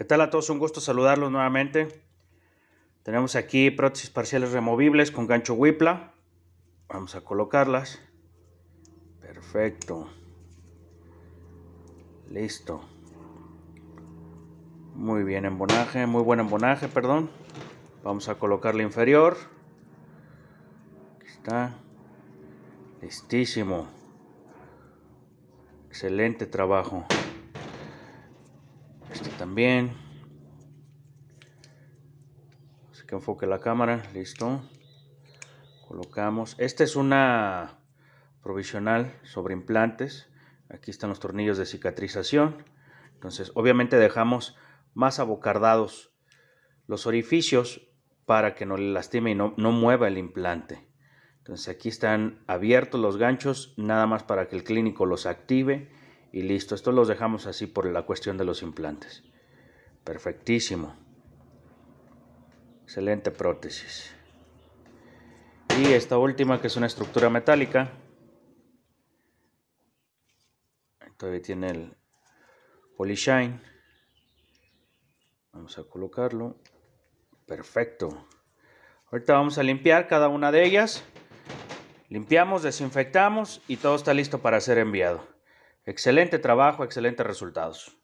¿Qué tal a todos? Un gusto saludarlos nuevamente. Tenemos aquí prótesis parciales removibles con gancho wipla Vamos a colocarlas. Perfecto. Listo. Muy bien embonaje, muy buen embonaje, perdón. Vamos a colocar la inferior. Aquí está. Listísimo. Excelente trabajo también. Así que enfoque la cámara, listo. Colocamos, esta es una provisional sobre implantes. Aquí están los tornillos de cicatrización. Entonces, obviamente dejamos más abocardados los orificios para que no le lastime y no, no mueva el implante. Entonces aquí están abiertos los ganchos, nada más para que el clínico los active y listo. Esto los dejamos así por la cuestión de los implantes. Perfectísimo. Excelente prótesis. Y esta última que es una estructura metálica. Todavía tiene el Polishine. Vamos a colocarlo. Perfecto. Ahorita vamos a limpiar cada una de ellas. Limpiamos, desinfectamos y todo está listo para ser enviado. Excelente trabajo, excelentes resultados.